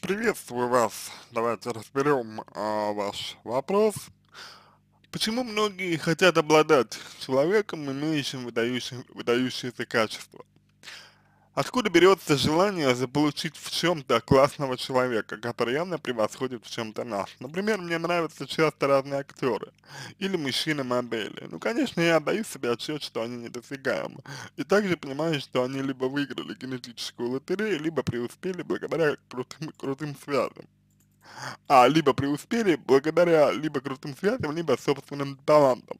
Приветствую вас. Давайте разберем а, ваш вопрос. Почему многие хотят обладать человеком, имеющим выдающие, выдающиеся качества? Откуда берется желание заполучить в чем-то классного человека, который явно превосходит в чем-то нас? Например, мне нравятся часто разные актеры или мужчины-модели. Ну, конечно, я отдаю себе отчет, что они недосягаемы. И также понимаю, что они либо выиграли генетическую лотерею, либо преуспели благодаря крутым, крутым связям. А, либо преуспели благодаря либо крутым связям, либо собственным талантам.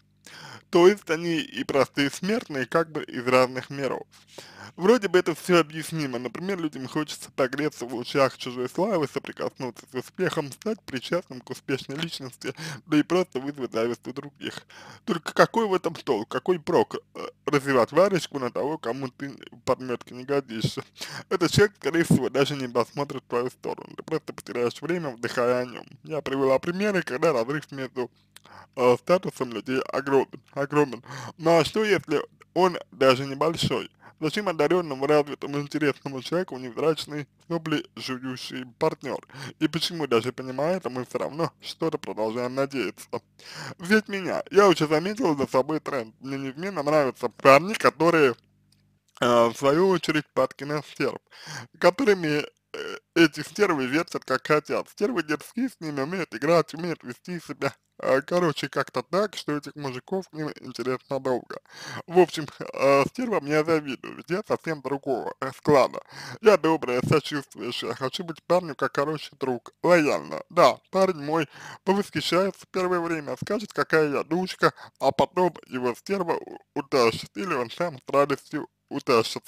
То есть они и простые смертные, как бы из разных миров. Вроде бы это все объяснимо. Например, людям хочется погреться в лучах чужой славы, соприкоснуться с успехом, стать причастным к успешной личности, да и просто вызвать зависть у других. Только какой в этом толк, какой прок э, развивать варежку на того, кому ты подметки не годишься? Этот человек, скорее всего, даже не посмотрит в твою сторону. Ты просто потеряешь время, вдыхая о нем. Я привела примеры, когда разрыв между э, статусом людей огромен огромен. Ну а что, если он даже небольшой? Зачем одаренному, развитому, интересному человеку невзрачный, сопли жующий партнер? И почему, даже понимая это, а мы все равно что-то продолжаем надеяться? Ведь меня, я уже заметил за собой тренд. Мне неизменно нравятся парни, которые, э, в свою очередь, падки на стерв, которыми э, эти стервы вертят как хотят. Стервы детские с ними умеют играть, умеют вести себя а, короче, как-то так, что этих мужиков мне интересно долго. В общем, э, а, стерва меня завидует, я совсем другого э, склада. Я добрая, сочувствующая, хочу быть парню как хороший друг, лояльно. Да, парень мой повосхищается первое время, скажет, какая я дучка, а потом его стерва утащит, или он сам с радостью утащит.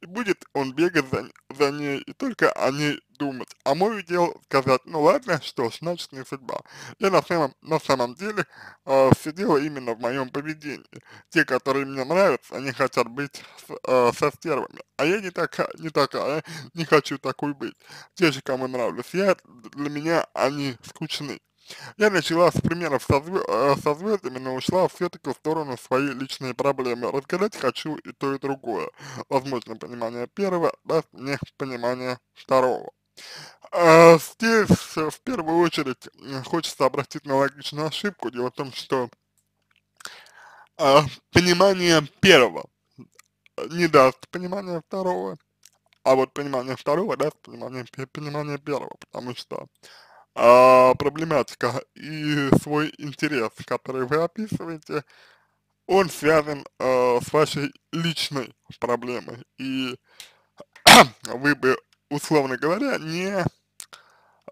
И будет он бегать за, за ней и только о ней думать. А мой удел сказать, ну ладно, что ж, значит не судьба. Я на самом, на самом деле э, все дело именно в моем поведении. Те, которые мне нравятся, они хотят быть с, э, со стервами. А я не, такая, не такая, не хочу такой быть. Те же, кому нравлюсь я, для меня они скучны. Я начала с примеров э, со, звездами, но ушла все-таки в сторону своей личные проблемы. Рассказать хочу и то, и другое. Возможно, понимание первого даст мне понимание второго. А, здесь э, в первую очередь хочется обратить на логичную ошибку. Дело в том, что а, понимание первого не даст понимание второго, а вот понимание второго даст понимание, понимание первого, потому что а, проблематика и свой интерес, который вы описываете, он связан а, с вашей личной проблемой. И вы бы, условно говоря, не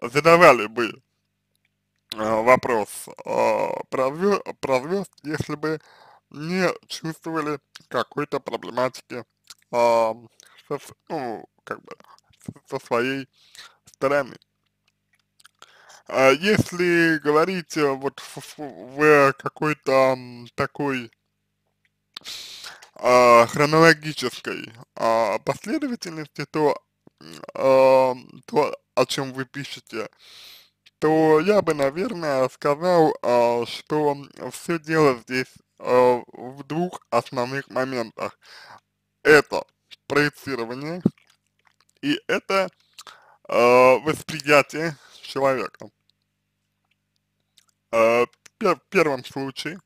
задавали бы а, вопрос а, про, звезд, про звезд, если бы не чувствовали какой-то проблематики а, со, ну, как бы, со своей стороны. А если говорить э, вот в, в какой-то такой а, хронологической а, последовательности, то, то, о чем вы пишете, то я бы, наверное, сказал, что все дело здесь э, в двух основных моментах. Это проецирование и это восприятие Человеком. Э, в первом случае,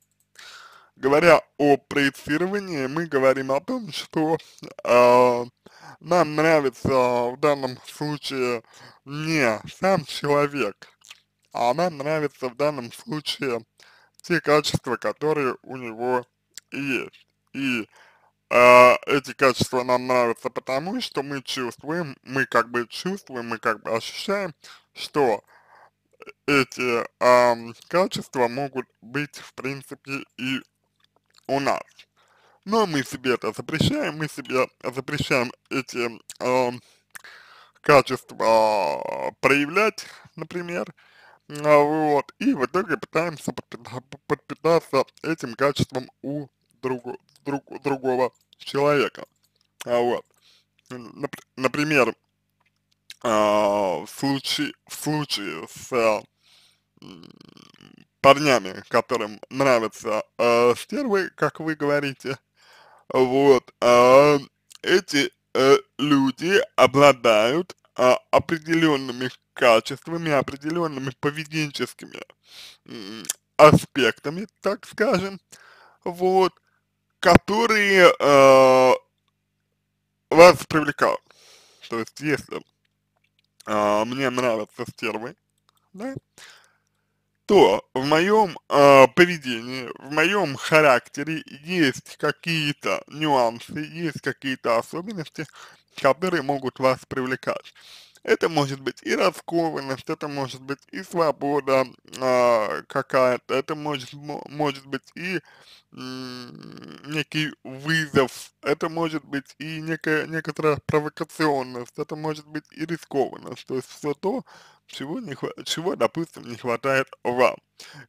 говоря о проецировании, мы говорим о том, что э, нам нравится в данном случае не сам человек, а нам нравится в данном случае те качества, которые у него есть. И э, эти качества нам нравятся потому, что мы чувствуем, мы как бы чувствуем, мы как бы ощущаем, что э, эти э, качества могут быть в принципе и у нас. Но мы себе это запрещаем, мы себе запрещаем эти э, качества проявлять, например, а, вот, и в итоге пытаемся подпитаться этим качеством у друг, друг, другого человека. А вот. например, а, в, случае, в случае с а, парнями, которым нравятся а, э, стервы, как вы говорите, вот, а, эти а, люди обладают а, определенными качествами, определенными поведенческими аспектами, так скажем, вот, который э, вас привлекал. То есть, если э, мне нравятся стервы, да, то в моем э, поведении, в моем характере есть какие-то нюансы, есть какие-то особенности, которые могут вас привлекать. Это может быть и раскованность, это может быть и свобода а, какая-то, это может, может быть и м, некий вызов, это может быть и некая, некоторая провокационность, это может быть и рискованность, то есть все то, чего, не, чего, допустим, не хватает вам.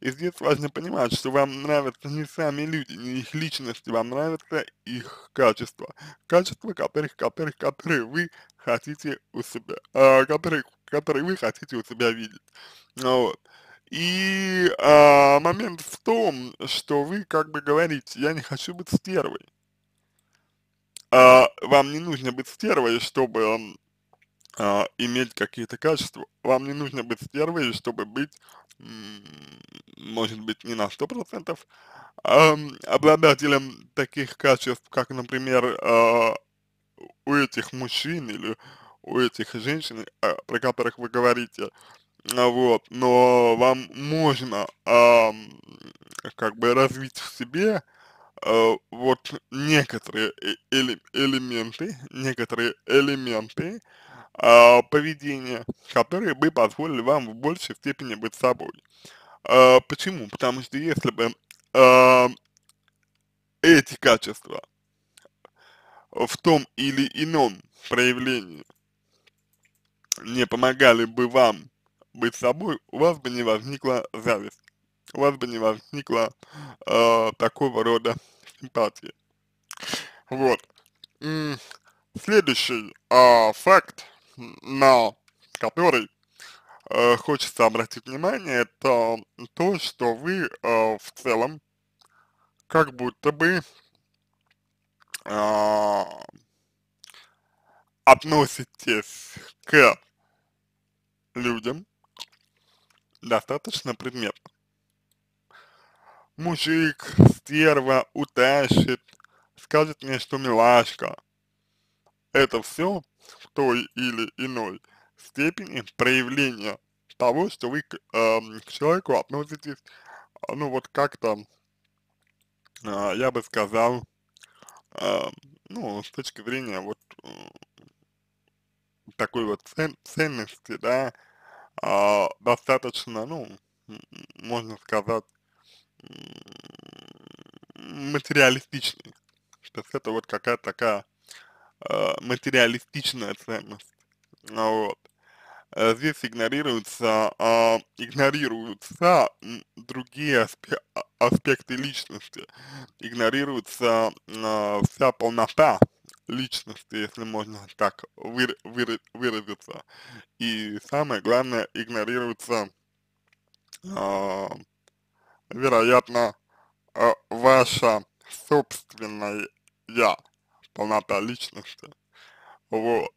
И здесь важно понимать, что вам нравятся не сами люди, не их личности, вам нравятся их качества. Качества, которых, которых, которые вы хотите у себя, э, а, которые, которые вы хотите у себя видеть. Ну вот. И э, момент в том, что вы как бы говорите, я не хочу быть стервой. Э, вам не нужно быть стервой, чтобы э, иметь какие-то качества. Вам не нужно быть стервой, чтобы быть может быть не на 100%, э, обладателем таких качеств, как, например, э, у этих мужчин или у этих женщин, э, про которых вы говорите, а, вот, но вам можно э, как бы развить в себе э, вот некоторые э, эле элементы, некоторые элементы, э, а, поведения, которые бы позволили вам в большей степени быть собой. А, почему? Потому что если бы а, эти качества в том или ином проявлении не помогали бы вам быть собой, у вас бы не возникла зависть, у вас бы не возникла такого рода симпатии. Вот. Следующий э, факт, на который э, хочется обратить внимание, это то, что вы э, в целом как будто бы э, относитесь к людям достаточно предметно. Мужик, стерва, утащит, скажет мне, что милашка. Это все той или иной степени проявления того, что вы к, э, к человеку относитесь, а, ну вот как-то, э, я бы сказал, э, ну, с точки зрения вот э, такой вот цен, ценности, да, э, достаточно, ну, можно сказать, материалистичный. что это вот какая-то такая Э, материалистичная ценность. Вот. Э, здесь игнорируются, а, игнорируются другие аспе а, аспекты личности, игнорируется а, вся полнота личности, если можно так вы, вы, выразиться. И самое главное, игнорируется, а, вероятно, а, ваша собственная я полнота личности. Вот.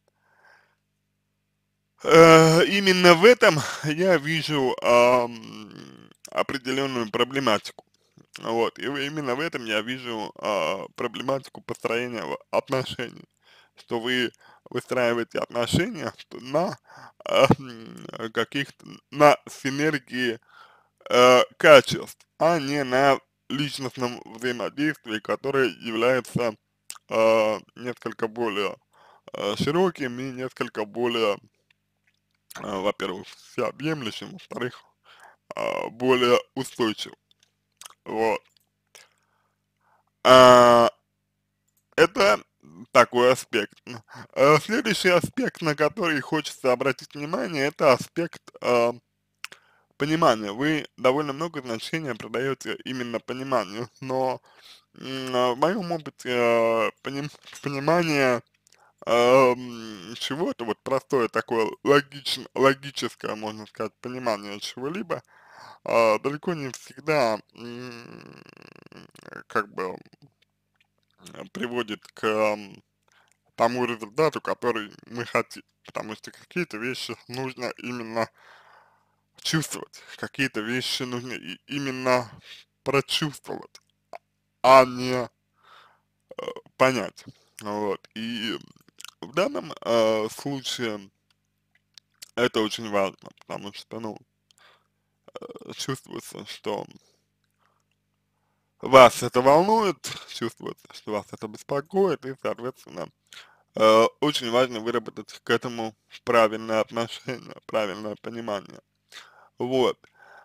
Э, именно в этом я вижу э, определенную проблематику. Вот, и именно в этом я вижу э, проблематику построения отношений, что вы выстраиваете отношения что на э, каких-то, на синергии э, качеств, а не на личностном взаимодействии, которое является э, несколько более э, широким и несколько более, э, во-первых, всеобъемлющим, во-вторых, э, более устойчивым. Вот. Э, это такой аспект. Э, следующий аспект, на который хочется обратить внимание, это аспект э, понимания. Вы довольно много значения придаете именно пониманию, но а, в моем опыте а, понимание чего-то, вот простое такое логич, логическое, можно сказать, понимание чего-либо, а, далеко не всегда как бы приводит к тому результату, который мы хотим, потому что какие-то вещи нужно именно чувствовать, какие-то вещи нужно именно прочувствовать а не э, понять. Вот. И в данном э, случае это очень важно, потому что, ну, э, чувствуется, что вас это волнует, чувствуется, что вас это беспокоит, и, соответственно, э, очень важно выработать к этому правильное отношение, правильное понимание. Вот.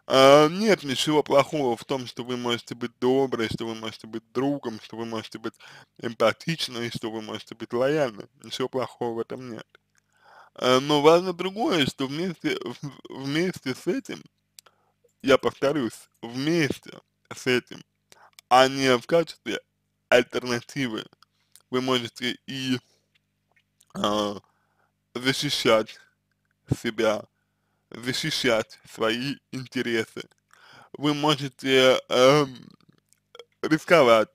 А, нет ничего плохого в том, что вы можете быть добры, что вы можете быть другом, что вы можете быть эмпатичны, что вы можете быть лояльны. Ничего плохого в этом нет. А, но важно другое, что вместе, вместе с этим, я повторюсь, вместе с этим, а не в качестве альтернативы, вы можете и а, защищать себя защищать свои интересы. Вы можете э, рисковать,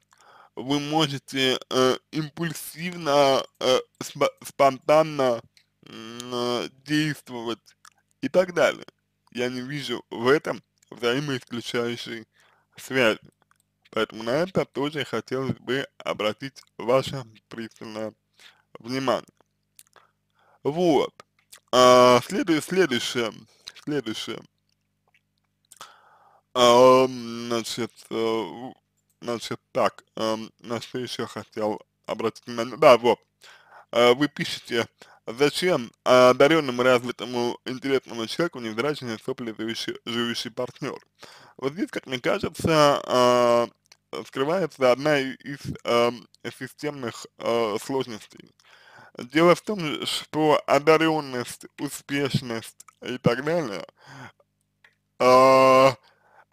вы можете э, импульсивно, э, сп спонтанно э, действовать и так далее. Я не вижу в этом взаимоисключающей связи. Поэтому на это тоже хотелось бы обратить ваше пристальное внимание. Вот. А, следует следующее, следующее. А, значит, э, значит, так, э, на что еще хотел обратить внимание, да, вот, э, вы пишете, зачем одаренному, развитому, интеллектному человеку невзрачный, соплезающий, живущий партнер? Вот здесь, как мне кажется, скрывается одна из системных сложностей. Дело в том, что одаренность, успешность и так далее э,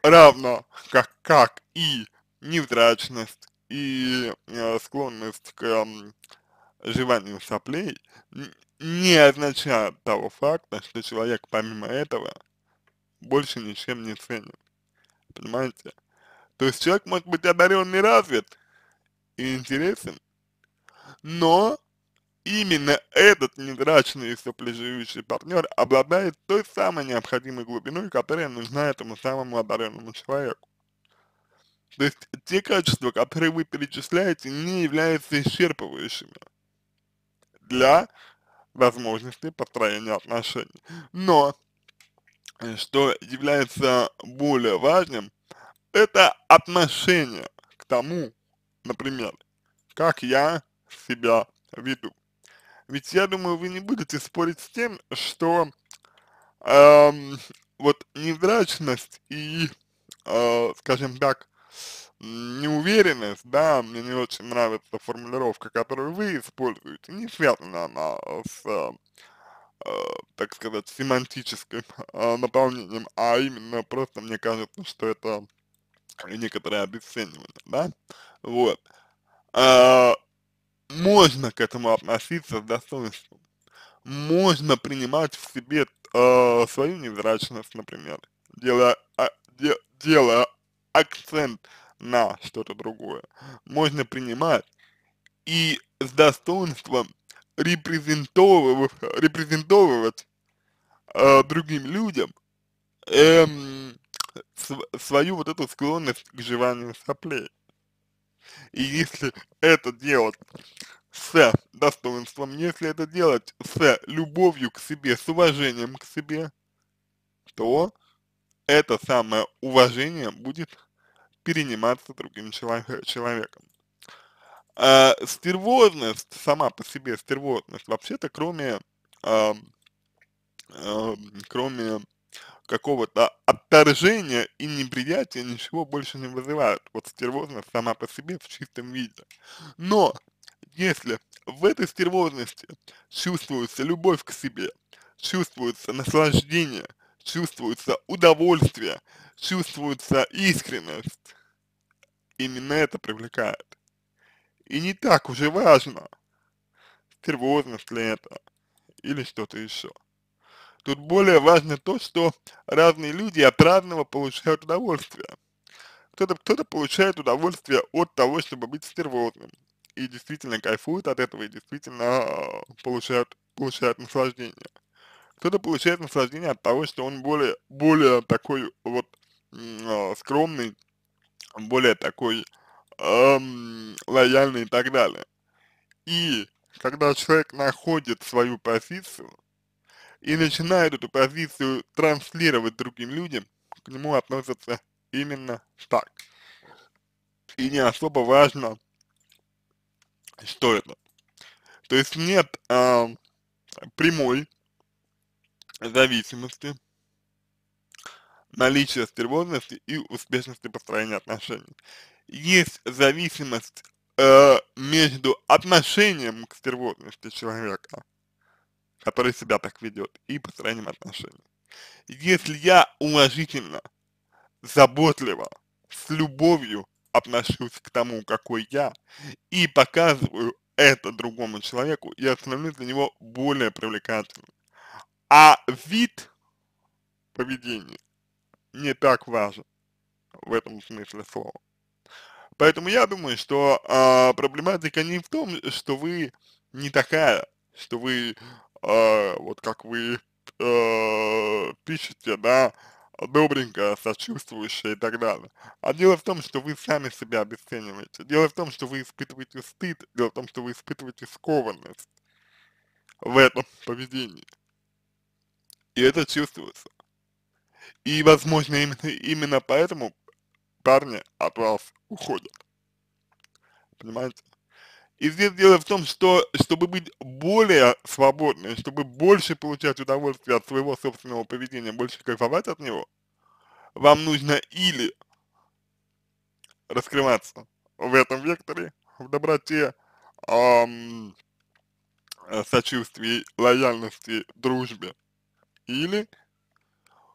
равно как, как и невзрачность и э, склонность к э, жеванию соплей не означает того факта, что человек помимо этого больше ничем не ценит. Понимаете? То есть человек может быть одаренный, развит и интересен, но именно этот незрачный и сопляживающий партнер обладает той самой необходимой глубиной, которая нужна этому самому одаренному человеку. То есть те качества, которые вы перечисляете, не являются исчерпывающими для возможности построения отношений. Но, э, что является более важным, это отношение к тому, например, как я себя веду. Ведь я думаю, вы не будете спорить с тем, что эм, вот невзрачность и, э, скажем так, неуверенность, да, мне не очень нравится формулировка, которую вы используете, не связана она с, э, э, так сказать, семантическим э, наполнением, а именно просто мне кажется, что это некоторое обесценивание, да, вот. Э, можно к этому относиться с достоинством, можно принимать в себе э, свою невзрачность, например, делая, а, де, делая акцент на что-то другое. Можно принимать и с достоинством репрезентовывать, репрезентовывать э, другим людям э, св свою вот эту склонность к жеванию соплей. И если это делать с достоинством, если это делать с любовью к себе, с уважением к себе, то это самое уважение будет перениматься другим человеком. А, стервозность сама по себе, стервозность вообще-то, кроме, а, а, кроме какого-то отторжения и неприятия ничего больше не вызывает. Вот стервозность сама по себе в чистом виде. Но если в этой стервозности чувствуется любовь к себе, чувствуется наслаждение, чувствуется удовольствие, чувствуется искренность, именно это привлекает. И не так уже важно, стервозность ли это или что-то еще. Тут более важно то, что разные люди от разного получают удовольствие. Кто-то кто, -то, получает удовольствие от того, чтобы быть стервозным, и действительно кайфует от этого, и действительно а, получает получает наслаждение. Кто-то получает наслаждение от того, что он более, более такой вот а, скромный, более такой эм, лояльный и так далее. И когда человек находит свою позицию, и начинает эту позицию транслировать другим людям, к нему относятся именно так. И не особо важно, что это. То есть нет а, прямой зависимости, наличия стервозности и успешности построения отношений. Есть зависимость э, между отношением к стервозности человека – который себя так ведет, и построением отношений. Если я уважительно, заботливо, с любовью отношусь к тому, какой я, и показываю это другому человеку, я становлюсь для него более привлекательным. А вид поведения не так важен в этом смысле слова. Поэтому я думаю, что э, проблематика не в том, что вы не такая, что вы э, вот как вы э, пишете, да, добренькая, сочувствующая и так далее. А дело в том, что вы сами себя обесцениваете. Дело в том, что вы испытываете стыд, дело в том, что вы испытываете скованность в этом поведении. И это чувствуется. И, возможно, именно, именно поэтому парни от вас уходят. Понимаете? И здесь дело в том, что, чтобы быть более свободным, чтобы больше получать удовольствие от своего собственного поведения, больше кайфовать от него, вам нужно или раскрываться в этом векторе, в доброте, эм, сочувствии, лояльности, дружбе, или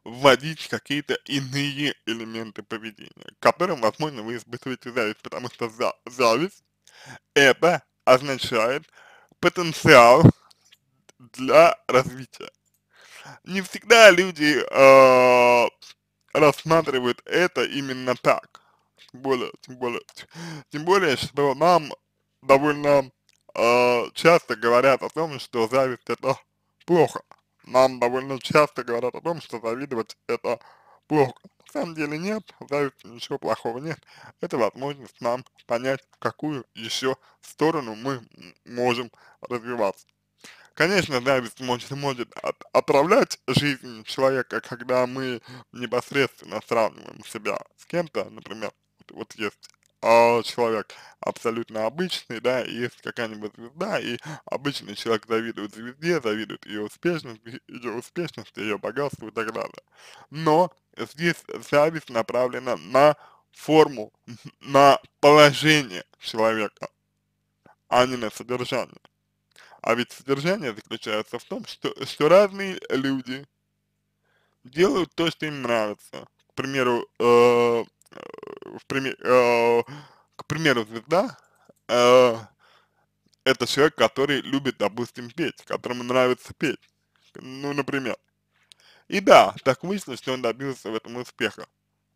вводить какие-то иные элементы поведения, к которым, возможно, вы испытываете зависть, потому что за, зависть это означает потенциал для развития. Не всегда люди э, рассматривают это именно так. Тем более, тем более, тем более, что нам довольно э, часто говорят о том, что зависть это плохо. Нам довольно часто говорят о том, что завидовать это плохо самом деле нет, абсолютно ничего плохого нет. Это возможность нам понять, в какую еще сторону мы можем развиваться. Конечно, зависть может, может отправлять жизнь человека, когда мы непосредственно сравниваем себя с кем-то, например, вот есть а, человек абсолютно обычный, да, есть какая-нибудь звезда, и обычный человек завидует звезде, завидует ее успешности, ее успешности, ее богатству и так далее. Но здесь зависть направлена на форму, на положение человека, а не на содержание. А ведь содержание заключается в том, что, что разные люди делают то, что им нравится. К примеру, э, в пример, э, к примеру, звезда, э, это человек, который любит, допустим, петь, которому нравится петь, ну, например. И да, так выяснилось, что он добился в этом успеха.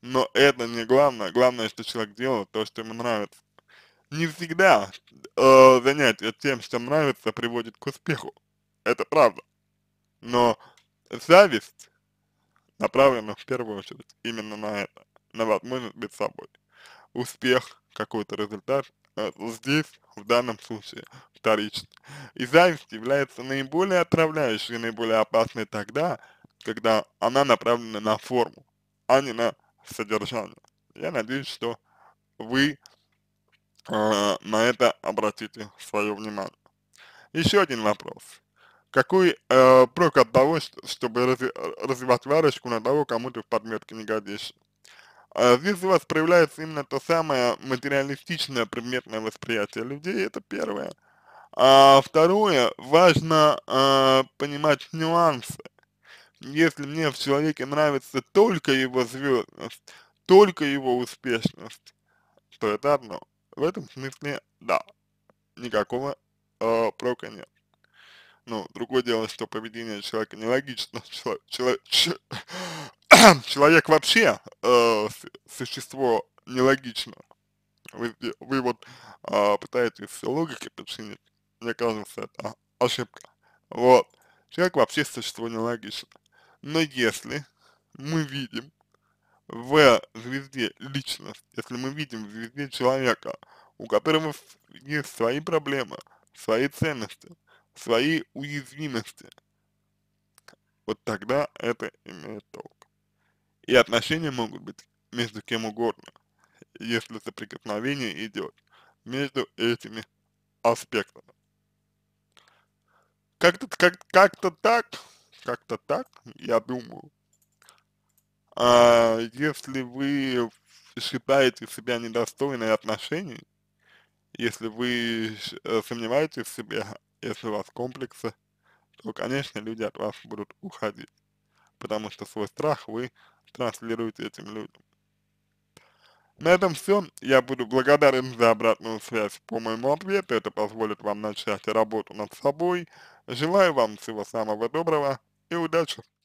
Но это не главное. Главное, что человек делает то, что ему нравится. Не всегда э, занятие тем, что нравится, приводит к успеху. Это правда. Но зависть направлена в первую очередь именно на это на возможность быть собой. Успех, какой-то результат э, здесь, в данном случае, вторичен. И зависть является наиболее отравляющей, наиболее опасной тогда, когда она направлена на форму, а не на содержание. Я надеюсь, что вы э, на это обратите свое внимание. Еще один вопрос. Какой э, прок от того, чтобы разв э, развивать варочку на того, кому ты в подметке не годишься? А, здесь у вас проявляется именно то самое материалистичное предметное восприятие людей, это первое. А второе, важно а, понимать нюансы. Если мне в человеке нравится только его звездность, только его успешность, то это одно. В этом смысле, да, никакого э, прока нет. Ну, другое дело, что поведение человека нелогично, человек, человек, человек вообще э, существо нелогично. Вы, вы вот э, пытаетесь логики подчинить, мне кажется, это ошибка. Вот. Человек вообще существо нелогично. Но если мы видим в звезде личность, если мы видим в звезде человека, у которого есть свои проблемы, свои ценности, свои уязвимости, вот тогда это имеет толк и отношения могут быть между кем угодно, если соприкосновение идет между этими аспектами. Как-то как, как так, как-то так, я думаю. А если вы считаете себя недостойной отношений, если вы э, сомневаетесь в себе, если у вас комплексы, то, конечно, люди от вас будут уходить, потому что свой страх вы транслируете этим людям. На этом все. Я буду благодарен за обратную связь по моему ответу. Это позволит вам начать работу над собой. Желаю вам всего самого доброго и удачи!